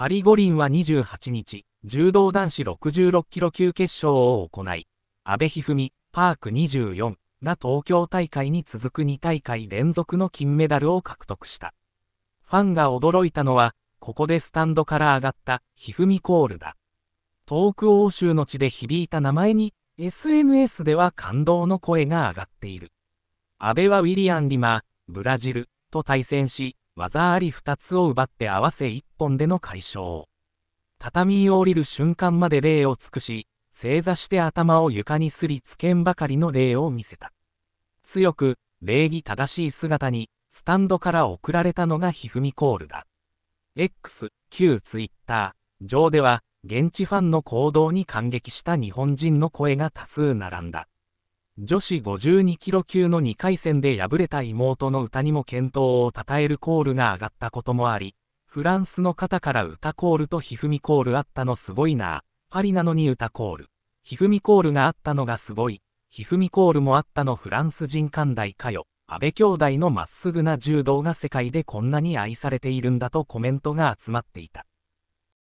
パリ五輪は28日、柔道男子66キロ級決勝を行い、阿部一二三、パーク24が東京大会に続く2大会連続の金メダルを獲得した。ファンが驚いたのは、ここでスタンドから上がった一二三コールだ。遠く欧州の地で響いた名前に、SNS では感動の声が上がっている。安倍はウィリアン・リマー、ブラジルと対戦し、技あり2つを奪って合わせ1本での解消。畳を降りる瞬間まで霊を尽くし、正座して頭を床にすりつけんばかりの霊を見せた。強く、礼儀正しい姿に、スタンドから送られたのがひふみコールだ。X、旧 Twitter 上では、現地ファンの行動に感激した日本人の声が多数並んだ。女子52キロ級の2回戦で敗れた妹の歌にも健闘を称えるコールが上がったこともあり、フランスの方から歌コールとひふみコールあったのすごいな、パリなのに歌コール。ひふみコールがあったのがすごい、ひふみコールもあったのフランス人寛大かよ。安倍兄弟のまっすぐな柔道が世界でこんなに愛されているんだとコメントが集まっていた。